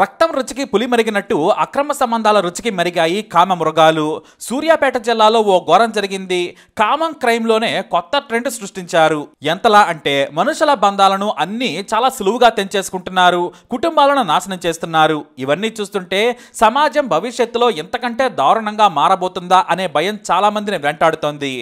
రక్తం రుచికి పులి మరిగినట్టు అక్రమ సంబంధాల రుచికి మరిగాయి కామ మృగాలు సూర్యాపేట జిల్లాలో ఓ ఘోరం జరిగింది కామం క్రైమ్లోనే కొత్త ట్రెండ్ సృష్టించారు ఎంతలా అంటే మనుషుల బంధాలను అన్నీ చాలా సులువుగా తెంచేసుకుంటున్నారు కుటుంబాలను నాశనం చేస్తున్నారు ఇవన్నీ చూస్తుంటే సమాజం భవిష్యత్తులో ఇంతకంటే దారుణంగా మారబోతుందా అనే భయం చాలామందిని వెంటాడుతోంది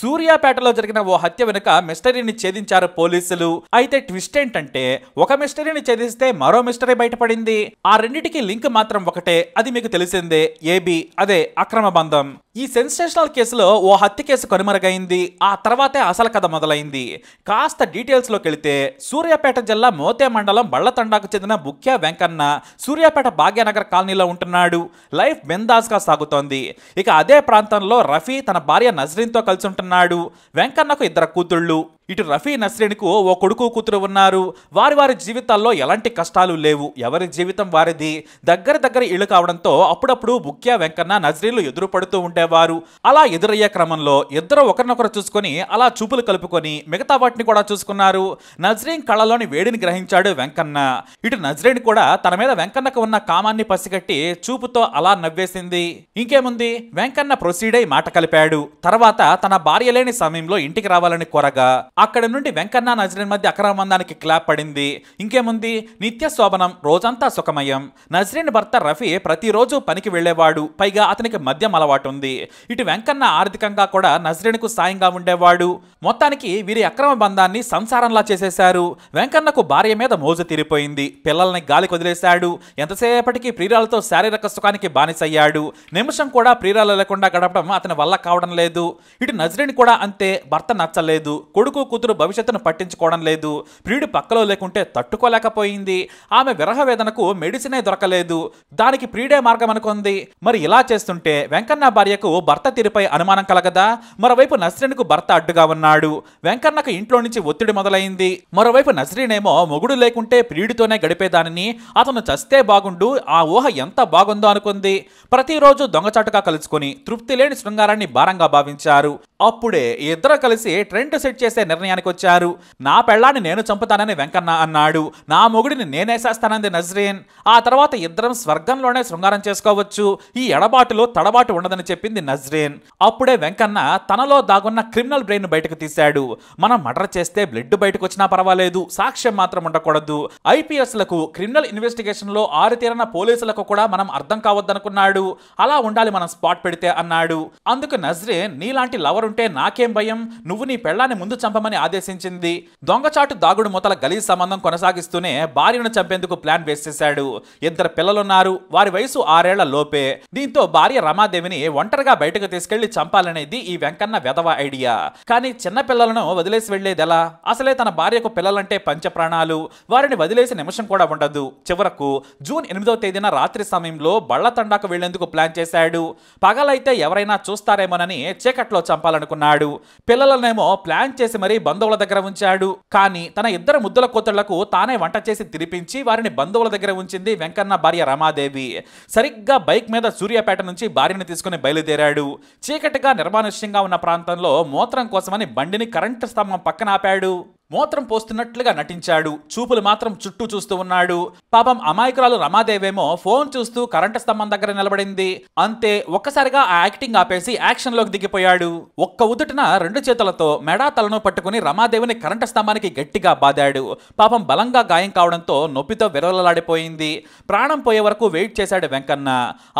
సూర్యాపేటలో జరిగిన ఓ హత్య వెనుక మిస్టరీని ఛేదించారు పోలీసులు అయితే ట్విస్ట్ ఏంటంటే ఒక మిస్టరీని ఛేదిస్తే మరో మిస్టరీ బయటపడింది ఆ రెండిటికీ లింక్ మాత్రం ఒకటే అది మీకు తెలిసిందే ఏబి అదే అక్రమ బంధం ఈ సెన్సేషనల్ కేసులో ఓ హత్య కేసు కనుమరుగైంది ఆ తర్వాతే అసలు కథ మొదలైంది కాస్త డీటెయిల్స్లోకి వెళితే సూర్యాపేట జిల్లా మోతే మండలం బళ్లతండాకు చెందిన బుక్య వెంకన్న సూర్యాపేట భాగ్యనగర్ కాలనీలో ఉంటున్నాడు లైఫ్ బెందాజ్గా సాగుతోంది ఇక అదే ప్రాంతంలో రఫీ తన భార్య నజరీన్తో కలిసి ఉంటున్నాడు వెంకన్నకు ఇద్దరు కూతుళ్ళు ఇటు రఫీ నస్రీన్కు ఓ కొడుకు కూతురు ఉన్నారు వారి వారి జీవితాల్లో ఎలాంటి కష్టాలు లేవు ఎవరి జీవితం వారిది దగ్గర దగ్గర ఇళ్ళు కావడంతో అప్పుడప్పుడు బుక్యా వెంకన్న నజ్రీలు ఎదురుపడుతూ ఉండేవారు ఎదురయ్యేవారు అలా ఎదురయ్యే క్రమంలో ఇద్దరు ఒకరినొకరు చూసుకొని అలా చూపులు కలుపుకొని మిగతా వాటిని కూడా చూసుకున్నారు నజరీన్ కళలోని వేడిని గ్రహించాడు వెంకన్న ఇటు నజరీన్ కూడా తన మీద వెంకన్నకు ఉన్న కామాన్ని పసిగట్టి చూపుతో అలా నవ్వేసింది ఇంకేముంది వెంకన్న ప్రొసీడ్ అయి మాట కలిపాడు తర్వాత తన భార్య లేని సమయంలో ఇంటికి రావాలని కోరగా అక్కడి నుండి వెంకన్న నజరీన్ మధ్య అక్రమందానికి క్లాప్ పడింది ఇంకేముంది నిత్య శోభనం రోజంతా సుఖమయం నజ్రీన్ భర్త రఫీ ప్రతిరోజు పనికి వెళ్లేవాడు పైగా అతనికి మద్యం అలవాటు ఉంది ఇటు వెంకన్న ఆర్థికంగా కూడా నజరేణుకు సాయంగా ఉండేవాడు మొత్తానికి వీరి అక్రమ బంధాన్ని సంసారంలా చేసేశారు వెంకన్నకు భార్య మీద మోజు తీరిపోయింది పిల్లల్ని గాలి వదిలేశాడు ఎంతసేపటికి ప్రియురాలతో శారీరక సుఖానికి బానిసయ్యాడు నిమిషం కూడా ప్రియురాలు లేకుండా గడపడం అతని వల్ల కావడం లేదు ఇటు నజరేణి కూడా అంతే భర్త నచ్చలేదు కొడుకు కూతురు భవిష్యత్తును పట్టించుకోవడం లేదు ప్రియుడు పక్కలో లేకుంటే తట్టుకోలేకపోయింది ఆమె విరహ వేదనకు మెడిసినే దొరకలేదు దానికి ప్రియుడే మార్గం అనుకుంది మరి ఇలా చేస్తుంటే వెంకన్న భార్యకు వెంకన్నకు భర్త తీరుపై అనుమానం కలగదా మరోవైపు నస్రీన్కు భర్త అడ్డుగా ఉన్నాడు వెంకన్నకు ఇంట్లో నుంచి ఒత్తిడి మొదలైంది మరోవైపు నస్రీనేమో మొగుడు లేకుంటే ప్రియుడితోనే గడిపేదానిని అతను చస్తే బాగుండు ఆ ఊహ ఎంత బాగుందో అనుకుంది ప్రతిరోజు దొంగచాటుగా కలుసుకుని తృప్తి లేని శృంగారాన్ని భారంగా భావించారు అప్పుడే ఇద్దరు కలిసి ట్రెండ్ సెట్ చేసే నిర్ణయానికి వచ్చారు నా పెళ్లాన్ని నేను చంపుతానని వెంకన్న అన్నాడు నా మొగుడిని నేనేసేస్తానంది నజ్రీన్ ఆ తర్వాత ఇద్దరం స్వర్గంలోనే శృంగారం చేసుకోవచ్చు ఈ ఎడబాటులో తడబాటు ఉండదని చెప్పి చెప్పింది నజ్రేన్ అప్పుడే వెంకన్న తనలో దాగున్న క్రిమినల్ బ్రెయిన్ బయటకు తీశాడు మనం మర్డర్ చేస్తే బ్లడ్ బయటకు వచ్చినా పర్వాలేదు సాక్ష్యం మాత్రం ఉండకూడదు ఐపీఎస్లకు క్రిమినల్ ఇన్వెస్టిగేషన్ లో ఆరితేరిన పోలీసులకు కూడా మనం అర్థం కావద్దనుకున్నాడు అలా ఉండాలి మనం స్పాట్ పెడితే అన్నాడు అందుకు నజ్రేన్ నీలాంటి లవర్ ఉంటే నాకేం భయం నువ్వు నీ పెళ్లాన్ని ముందు చంపమని ఆదేశించింది దొంగచాటు దాగుడు మూతల గలీ సంబంధం కొనసాగిస్తూనే భార్యను చంపేందుకు ప్లాన్ వేసేశాడు ఇద్దరు పిల్లలున్నారు వారి వయసు ఆరేళ్ల లోపే దీంతో భార్య రమాదేవిని వంట ఒంటరిగా బయటకు తీసుకెళ్లి చంపాలనేది ఈ వెంకన్న వెధవ ఐడియా కానీ చిన్న పిల్లలను వదిలేసి వెళ్లేది ఎలా అసలే తన భార్యకు పిల్లలంటే పంచప్రాణాలు వారిని వదిలేసి నిమిషం కూడా ఉండదు చివరకు జూన్ ఎనిమిదో తేదీన రాత్రి సమయంలో బళ్లతండాకు వెళ్లేందుకు ప్లాన్ చేశాడు పగలైతే ఎవరైనా చూస్తారేమోనని చీకట్లో చంపాలనుకున్నాడు పిల్లలనేమో ప్లాన్ చేసి మరీ బంధువుల దగ్గర ఉంచాడు కానీ తన ఇద్దరు ముద్దుల కూతుళ్లకు తానే వంట చేసి తినిపించి వారిని బంధువుల దగ్గర ఉంచింది వెంకన్న భార్య రమాదేవి సరిగ్గా బైక్ మీద సూర్యాపేట నుంచి భార్యను తీసుకుని బయలుదేరి బయలుదేరాడు చీకటిగా నిర్మానుష్యంగా ఉన్న ప్రాంతంలో మూత్రం కోసమని బండిని కరెంటు స్తంభం పక్కన ఆపాడు మూత్రం పోస్తున్నట్లుగా నటించాడు చూపులు మాత్రం చుట్టూ చూస్తూ ఉన్నాడు పాపం అమాయకురాలు రమాదేవేమో ఫోన్ చూస్తూ కరెంటు స్తంభం దగ్గర నిలబడింది అంతే ఒక్కసారిగా ఆ యాక్టింగ్ ఆపేసి యాక్షన్ లోకి దిగిపోయాడు ఒక్క ఉదుటిన రెండు చేతులతో మెడా తలను పట్టుకుని రమాదేవిని కరెంటు స్తంభానికి గట్టిగా బాదాడు పాపం బలంగా గాయం కావడంతో నొప్పితో విరవలలాడిపోయింది ప్రాణం పోయే వరకు వెయిట్ చేశాడు వెంకన్న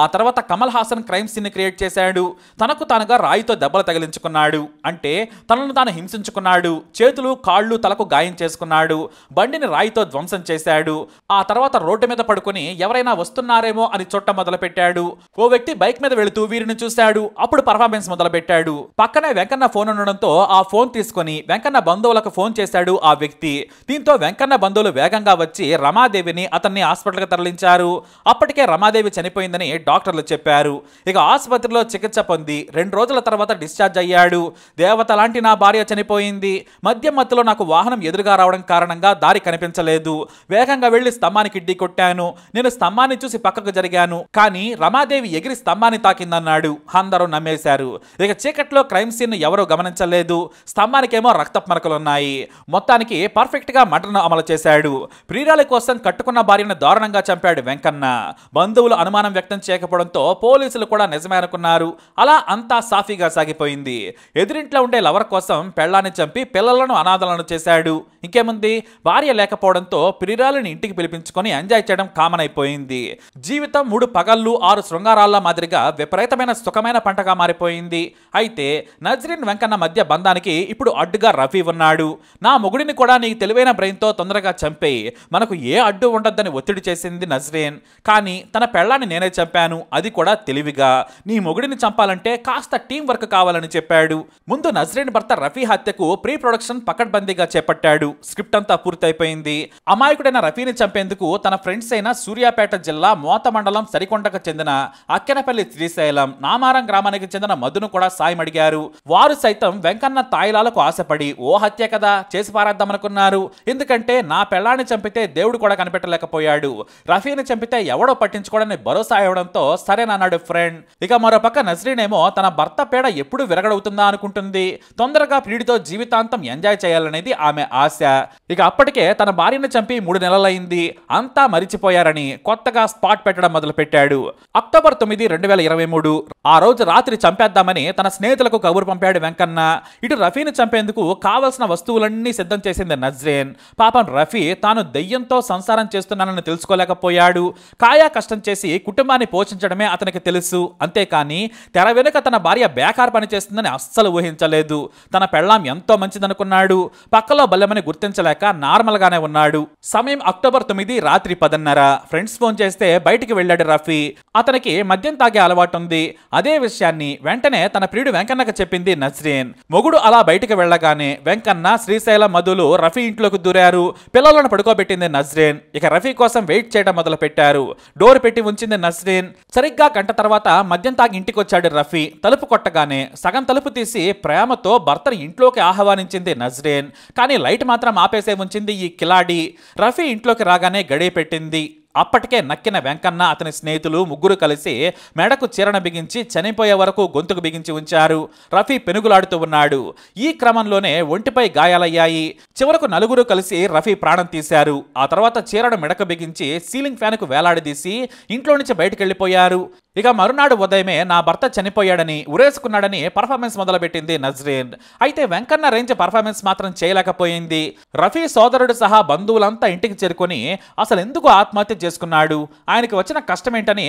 ఆ తర్వాత Kamal Haasan crime scene create చేశాడు తనకు తానుగా రాయితో దెబ్బలు తగిలించుకున్నాడు అంటే తనను తాను హింసించుకున్నాడు చేతులు కాళ్ళు కాళ్ళు తలకు గాయం చేసుకున్నాడు బండిని రాయితో ధ్వంసం చేశాడు ఆ తర్వాత రోడ్డు మీద పడుకుని ఎవరైనా వస్తున్నారేమో అని చుట్ట మొదలుపెట్టాడు ఓ వ్యక్తి బైక్ మీద వెళుతూ వీరిని చూశాడు అప్పుడు పర్ఫార్మెన్స్ మొదలుపెట్టాడు పక్కనే వెంకన్న ఫోన్ ఉండడంతో ఆ ఫోన్ తీసుకుని వెంకన్న బంధువులకు ఫోన్ చేశాడు ఆ వ్యక్తి దీంతో వెంకన్న బంధువులు వేగంగా వచ్చి రమాదేవిని అతన్ని హాస్పిటల్కి తరలించారు అప్పటికే రమాదేవి చనిపోయిందని డాక్టర్లు చెప్పారు ఇక ఆసుపత్రిలో చికిత్స పొంది రెండు రోజుల తర్వాత డిశ్చార్జ్ అయ్యాడు దేవత లాంటి నా భార్య చనిపోయింది మద్యం మత్తులో నాకు వాహనం ఎదురుగా రావడం కారణంగా దారి కనిపించలేదు వేగంగా వెళ్లి స్తంభానికి ఇడ్డీ కొట్టాను నేను స్తంభాన్ని చూసి పక్కకు జరిగాను కానీ రమాదేవి ఎగిరి స్తంభాన్ని తాకిందన్నాడు అందరూ నమ్మేశారు ఇక చీకట్లో క్రైమ్ సీన్ ఎవరూ గమనించలేదు స్తంభానికేమో రక్త మరకలున్నాయి మొత్తానికి పర్ఫెక్ట్ గా మటన్ అమలు చేశాడు ప్రియురాల కోసం కట్టుకున్న భార్యను దారుణంగా చంపాడు వెంకన్న బంధువులు అనుమానం వ్యక్తం చేయకపోవడంతో పోలీసులు కూడా నిజమే అనుకున్నారు అలా అంతా సాఫీగా సాగిపోయింది ఎదురింట్లో ఉండే లవర్ కోసం పెళ్లాన్ని చంపి పిల్లలను అనాథలను చేశాడు ఇంకేముంది భార్య లేకపోవడంతో ప్రియురాలని ఇంటికి పిలిపించుకొని ఎంజాయ్ చేయడం కామన్ అయిపోయింది జీవితం మూడు పగళ్ళు ఆరు శృంగారాల మాదిరిగా విపరీతమైన సుఖమైన పంటగా మారిపోయింది అయితే నజరిన్ వెంకన్న మధ్య బంధానికి ఇప్పుడు అడ్డుగా రఫీ ఉన్నాడు నా మొగుడిని కూడా నీకు తెలివైన బ్రెయిన్తో తొందరగా చంపేయి మనకు ఏ అడ్డు ఉండొద్దని ఒత్తిడి చేసింది నజరేన్ కానీ తన పెళ్ళాన్ని నేనే చంపాను అది కూడా తెలివిగా నీ మొగుడిని చంపాలంటే కాస్త టీం వర్క్ కావాలని చెప్పాడు ముందు నజరీన్ భర్త రఫీ హత్యకు ప్రీ ప్రొడక్షన్ పకడ్బందీగా పూర్తిగా చేపట్టాడు స్క్రిప్ట్ అంతా పూర్తయిపోయింది అమాయకుడైన రఫీని చంపేందుకు తన ఫ్రెండ్స్ అయిన సూర్యాపేట జిల్లా మోత మండలం సరికొండకు చెందిన అక్కెనపల్లి శ్రీశైలం నామారం గ్రామానికి చెందిన మధును కూడా సాయం అడిగారు వారు సైతం వెంకన్న తాయిలాలకు ఆశపడి ఓ హత్య కదా చేసి పారేద్దామనుకున్నారు ఎందుకంటే నా పెళ్ళాన్ని చంపితే దేవుడు కూడా కనిపెట్టలేకపోయాడు రఫీని చంపితే ఎవడో పట్టించుకోడని భరోసా ఇవ్వడంతో సరేనన్నాడు ఫ్రెండ్ ఇక మరోపక్క నజరీనేమో తన భర్త పేడ ఎప్పుడు విరగడవుతుందా అనుకుంటుంది తొందరగా పీడితో జీవితాంతం ఎంజాయ్ చేయాలనేది ఆమె ఆశ ఇక అప్పటికే తన భార్యను చంపి మూడు నెలలైంది అంతా మరిచిపోయారని కొత్తగా స్పాట్ పెట్టడం మొదలు పెట్టాడు అక్టోబర్ తొమ్మిది రెండు వేల ఇరవై మూడు ఆ రోజు రాత్రి చంపేద్దామని తన స్నేహితులకు కబురు పంపాడు వెంకన్న ఇటు రఫీని చంపేందుకు కావలసిన వస్తువులన్నీ సిద్ధం చేసింది నజ్రేన్ పాపం రఫీ తాను దెయ్యంతో సంసారం చేస్తున్నానని తెలుసుకోలేకపోయాడు కాయా కష్టం చేసి కుటుంబాన్ని పోషించడమే అతనికి తెలుసు అంతేకాని తెర వెనుక తన భార్య బేకార్ పని చేస్తుందని అస్సలు ఊహించలేదు తన పెళ్ళాం ఎంతో మంచిదనుకున్నాడు పక్క పక్కలో బలమని గుర్తించలేక నార్మల్గానే ఉన్నాడు సమయం అక్టోబర్ తొమ్మిది రాత్రి పదన్నర ఫ్రెండ్స్ ఫోన్ చేస్తే బయటికి వెళ్ళాడు రఫీ అతనికి మద్యం తాగే అలవాటు ఉంది అదే విషయాన్ని వెంటనే తన ప్రియుడు వెంకన్నకు చెప్పింది నజ్రీన్ మొగుడు అలా బయటికి వెళ్ళగానే వెంకన్న శ్రీశైల మధులు రఫీ ఇంట్లోకి దూరారు పిల్లలను పడుకోబెట్టింది నజ్రీన్ ఇక రఫీ కోసం వెయిట్ చేయడం మొదలు పెట్టారు డోర్ పెట్టి ఉంచింది నజ్రీన్ సరిగ్గా గంట తర్వాత మద్యం తాగి ఇంటికి వచ్చాడు రఫీ తలుపు కొట్టగానే సగం తలుపు తీసి ప్రేమతో భర్తను ఇంట్లోకి ఆహ్వానించింది నజ్రీన్ కానీ లైట్ మాత్రం ఆపేసే ఉంచింది ఈ కిలాడి రఫీ ఇంట్లోకి రాగానే గడియ పెట్టింది అప్పటికే నక్కిన వెంకన్న అతని స్నేహితులు ముగ్గురు కలిసి మెడకు చీరణ బిగించి చనిపోయే వరకు గొంతుకు బిగించి ఉంచారు రఫీ పెనుగులాడుతూ ఉన్నాడు ఈ క్రమంలోనే ఒంటిపై గాయాలయ్యాయి చివరకు నలుగురు కలిసి రఫీ ప్రాణం తీశారు ఆ తర్వాత చీరను మెడకు బిగించి సీలింగ్ ఫ్యాన్కు వేలాడదీసి ఇంట్లో నుంచి బయటకు వెళ్ళిపోయారు ఇక మరునాడు ఉదయమే నా భర్త చనిపోయాడని ఉరేసుకున్నాడని పర్ఫార్మెన్స్ మొదలుపెట్టింది నజ్రీన్ అయితే వెంకన్న రేంజ్ పర్ఫార్మెన్స్ మాత్రం చేయలేకపోయింది రఫీ సోదరుడు సహా బంధువులంతా ఇంటికి చేరుకొని అసలు ఎందుకు ఆత్మహత్య చేసుకున్నాడు ఆయనకి వచ్చిన కష్టం ఏంటని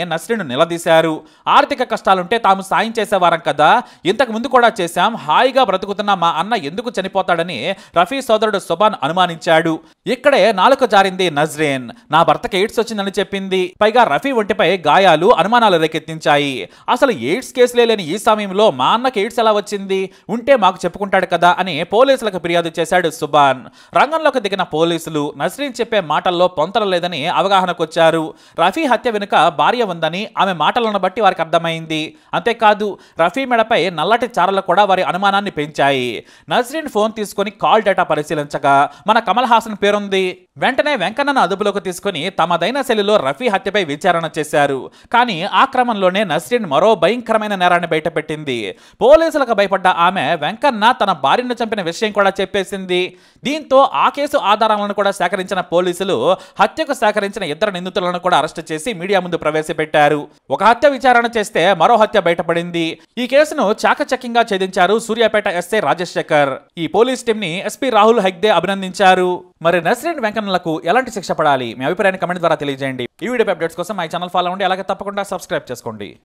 నిలదీశారు ఆర్థిక కష్టాలుంటే తాము సాయం చేసేవారం కదా ఇంతకు ముందు కూడా చేశాం హాయిగా బ్రతుకుతున్న మా అన్న ఎందుకు చనిపోతాడని రఫీ సోదరుడు సుబాన్ అనుమానించాడు ఇక్కడే నాలుక జారింది నజ్రేన్ నా భర్తకి ఎయిడ్స్ వచ్చిందని చెప్పింది పైగా రఫీ ఒంటిపై గాయాలు అనుమానాలు రేకెత్తించాయి అసలు ఎయిడ్స్ కేసులే లేని ఈ సమయంలో మా అన్నకి ఎయిడ్స్ ఎలా వచ్చింది ఉంటే మాకు చెప్పుకుంటాడు కదా అని పోలీసులకు ఫిర్యాదు చేశాడు సుబాన్ రంగంలోకి దిగిన పోలీసులు నజ్రీన్ చెప్పే మాటల్లో పొంతన లేదని అవగాహనకొచ్చారు రఫీ హత్య వెనుక భార్య ఉందని ఆమె మాటలను బట్టి వారికి అర్థమైంది అంతేకాదు రఫీ మెడపై నల్లటి చారలు కూడా వారి అనుమానాన్ని పెంచాయి నజ్రీన్ ఫోన్ తీసుకుని కాల్ డేటా పరిశీలించగా మన కమల్ హాసన్ పేరు the. వెంటనే వెంకన్నను అదుపులోకి తీసుకుని తమదైన శైలిలో రఫీ హత్యపై విచారణ చేశారు కానీ ఆ క్రమంలోనే నస్రిన్ మరో భయంకరమైన నేరాన్ని బయటపెట్టింది పోలీసులకు భయపడ్డ ఆమె వెంకన్న తన భార్యను చంపిన విషయం కూడా చెప్పేసింది దీంతో ఆ కేసు ఆధారాలను కూడా సేకరించిన పోలీసులు హత్యకు సేకరించిన ఇద్దరు నిందితులను కూడా అరెస్టు చేసి మీడియా ముందు ప్రవేశపెట్టారు ఒక హత్య విచారణ చేస్తే మరో హత్య బయటపడింది ఈ కేసును చాకచక్యంగా ఛేదించారు సూర్యాపేట ఎస్ఐ రాజశేఖర్ ఈ పోలీస్ ని ఎస్పీ రాహుల్ హెగ్దే అభినందించారు మరి నస్రిన్ వెంకన్న ఉల్లంఘనలకు ఎలాంటి శిక్ష పడాలి మీ అభిప్రాయాన్ని కమెంట్ ద్వారా తెలియజేయండి ఈ వీడియో అప్డేట్స్ కోసం మై ఛానల్ ఫాలో అవ్వండి అలాగే తప్పకుండా సబ్స్క్రైబ్ చేసుకోండి